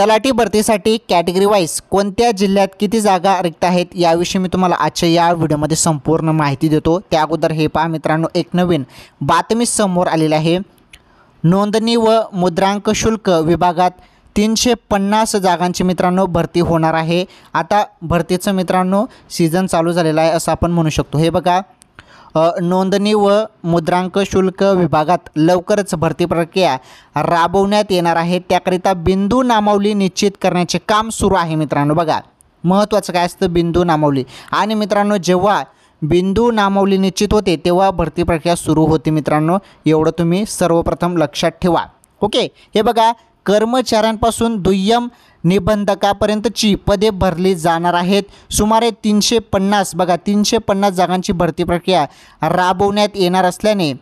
तलाठी भरतीसाठी category wise कोणत्या जिल्ह्यात किती जागा रिक्त आहेत याविषयी मी तुम्हाला आजच्या या व्हिडिओमध्ये संपूर्ण माहिती देतो त्या अगोदर हे पहा मित्रांनो एक नवीन बातमी समोर आलेली आहे नोंदणी व मुद्रांक शुल्क विभागात तीनशे पन्नास जागांची मित्रांनो भरती होणार आहे आता भरतीचं मित्रांनो सीझन चालू झालेला आहे असं आपण म्हणू शकतो हे बघा नोंदणी व मुद्रांक शुल्क विभागात लवकरच भरती प्रक्रिया राबवण्यात येणार आहे त्याकरिता बिंदू नामावली निश्चित करण्याचे काम सुरू आहे मित्रांनो बघा महत्त्वाचं काय असतं बिंदू नामावली आणि मित्रांनो जेव्हा बिंदू नामावली निश्चित होते तेव्हा भरती प्रक्रिया सुरू होते मित्रांनो एवढं तुम्ही सर्वप्रथम लक्षात ठेवा ओके हे बघा कर्मचाऱ्यांपासून दुय्यम निबंधकापर्यंतची पदे भरली जाणार आहेत सुमारे तीनशे पन्नास बघा तीनशे पन्नास जागांची भरती प्रक्रिया राबवण्यात येणार असल्याने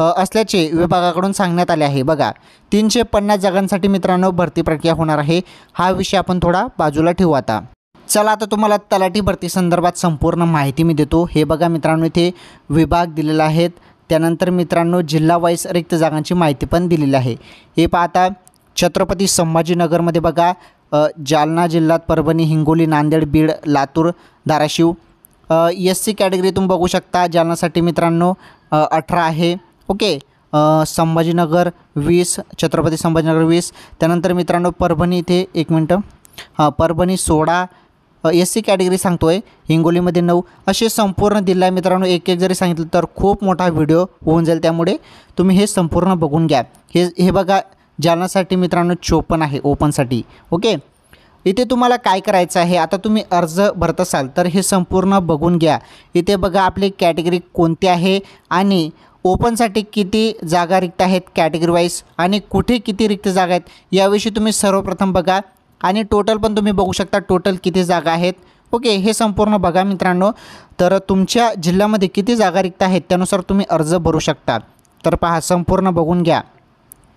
असल्याचे विभागाकडून सांगण्यात आले आहे बघा तीनशे पन्नास जागांसाठी मित्रांनो भरती प्रक्रिया होणार आहे हा विषय आपण थोडा बाजूला ठेवू आता चला आता तुम्हाला तलाठी भरती संदर्भात संपूर्ण माहिती मी देतो हे बघा मित्रांनो इथे विभाग दिलेला आहेत त्यानंतर मित्रांनो जिल्हा वाईस रिक्त जागांची माहिती पण दिलेली आहे हे पाहता छत्रपती संभाजीनगरमध्ये बघा जालना जिल्ह्यात Parbhani Hingoli Nanded Beed Latur Dharashiv S C category तुम्ही बघू शकता जालनासाठी मित्रांनो अठरा आहे ओके संभाजीनगर वीस छत्रपती संभाजीनगर वीस त्यानंतर मित्रांनो परभणी इथे एक मिनटं हां परभणी सोळा एस सी कॅटेगरी सांगतो आहे हिंगोलीमध्ये नऊ असे संपूर्ण दिलं आहे मित्रांनो एक एक जरी सांगितलं तर खूप मोठा व्हिडिओ होऊन जाईल त्यामुळे तुम्ही हे संपूर्ण बघून घ्या हे हे बघा जालनासाठी मित्रांनो चोपन आहे ओपनसाठी ओके इथे तुम्हाला काय करायचं आहे आता तुम्ही अर्ज भरत असाल तर हे संपूर्ण बघून घ्या इथे बघा आपली कॅटेगरी कोणती आहे आणि ओपनसाठी किती जागा रिक्त आहेत कॅटेगरी वाईज आणि कुठे किती रिक्त जागा आहेत याविषयी तुम्ही सर्वप्रथम बघा आणि टोटल पण तुम्ही बघू शकता टोटल किती जागा आहेत ओके हे संपूर्ण बघा मित्रांनो तर तुमच्या जिल्ह्यामध्ये किती जागा रिक्त आहेत त्यानुसार तुम्ही अर्ज भरू शकता तर पहा संपूर्ण बघून घ्या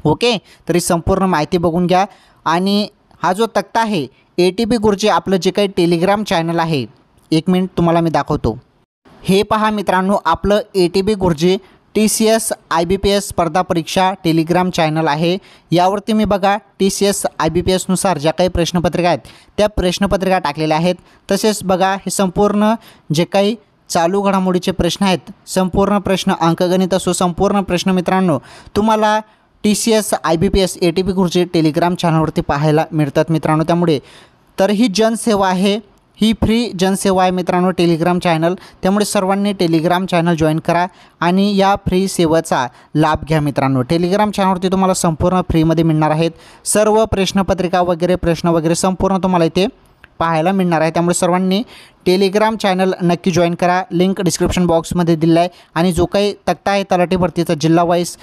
ओके तरी संपूर्ण माहिती बघून घ्या आणि हा जो तक्ता आहे ए टी बी गुरुजी आपलं जे काही टेलिग्राम चॅनल आहे एक मिनिट तुम्हाला मी दाखवतो हे पहा मित्रांनो आपलं ए T B Guruji T C S I B P S स्पर्धा परीक्षा टेलिग्राम चॅनल आहे यावरती मी बघा T C S I B P एसनुसार ज्या काही प्रश्नपत्रिका आहेत त्या प्रश्नपत्रिका टाकलेल्या आहेत तसेच बघा हे संपूर्ण जे काही चालू घडामोडीचे प्रश्न आहेत संपूर्ण प्रश्न अंकगणित असो संपूर्ण प्रश्न मित्रांनो तुम्हाला T C S I B P S A T P Guruji Telegram चॅनलवरती पाहायला मिळतात मित्रांनो त्यामुळे तर ही जनसेवा आहे ही फ्री जनसेवा आहे मित्रांनो टेलिग्राम चॅनल त्यामुळे सर्वांनी टेलिग्राम चॅनल जॉईन करा आणि या फ्री सेवेचा लाभ घ्या मित्रांनो टेलिग्राम चॅनलवरती तुम्हाला संपूर्ण फ्रीमध्ये मिळणार आहेत सर्व प्रश्नपत्रिका वगैरे प्रश्न वगैरे संपूर्ण तुम्हाला इथे पाहायला मिळणार आहे त्यामुळे सर्वांनी टेलिग्राम चॅनल नक्की जॉईन करा लिंक डिस्क्रिप्शन बॉक्समध्ये दिलेला आहे आणि जो काही तक्ता आहे तलाठी भरतीचा जिल्हा वाईज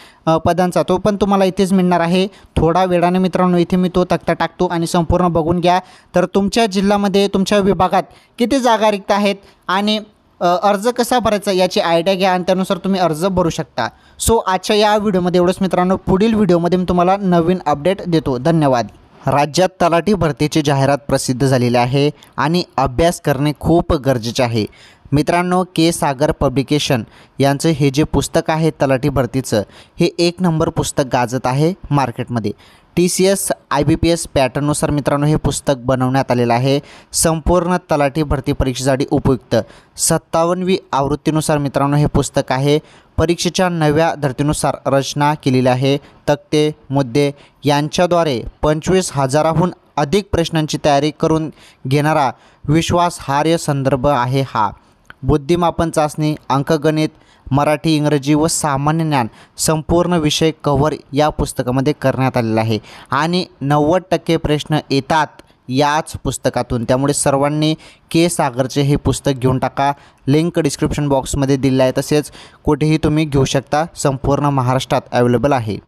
पदांचा तो पण तुम्हाला इथेच मिळणार आहे थोडा वेळाने मित्रांनो इथे मी तो तक्ता टाकतो आणि संपूर्ण बघून घ्या तर तुमच्या जिल्ह्यामध्ये तुमच्या विभागात किती जागा रिक्त आहेत आणि अर्ज कसा भरायचा याची आयडिया घ्या आणि त्यानुसार तुम्ही अर्ज भरू शकता सो आजच्या या व्हिडिओमध्ये एवढंच मित्रांनो पुढील व्हिडिओमध्ये मी तुम्हाला नवीन अपडेट देतो धन्यवाद राज्यात तलाठी भरतीची जाहिरात प्रसिद्ध झालेली आहे आणि अभ्यास करणे खूप गरजेचे आहे मित्रांनो के सागर पब्लिकेशन यांचं हे जे पुस्तक आहे तलाठी भरतीचं हे एक नंबर पुस्तक गाजत आहे मार्केटमध्ये T C S I B P S पॅटर्ननुसार मित्रांनो हे पुस्तक बनवण्यात आलेलं आहे संपूर्ण तलाठी भरती परीक्षेसाठी उपयुक्त सत्तावन्नवी आवृत्तीनुसार मित्रांनो हे पुस्तक आहे परीक्षेच्या नव्या धर्तीनुसार रचना केलेली आहे तक्ते मुद्दे यांच्याद्वारे पंचवीस हजाराहून अधिक प्रश्नांची तयारी करून घेणारा विश्वासहार्य संदर्भ आहे हा बुद्धिमापन चाचणी अंकगणित मराठी इंग्रजी व सामान्य ज्ञान संपूर्ण विषय कव्हर या पुस्तकामध्ये करण्यात आलेला आहे आणि नव्वद टक्के प्रश्न येतात याच पुस्तकातून त्यामुळे सर्वांनी के सागरचे हे पुस्तक घेऊन टाका लिंक डिस्क्रिप्शन बॉक्समध्ये दिलेलं आहे तसेच कुठेही तुम्ही घेऊ शकता संपूर्ण महाराष्ट्रात अवेलेबल आहे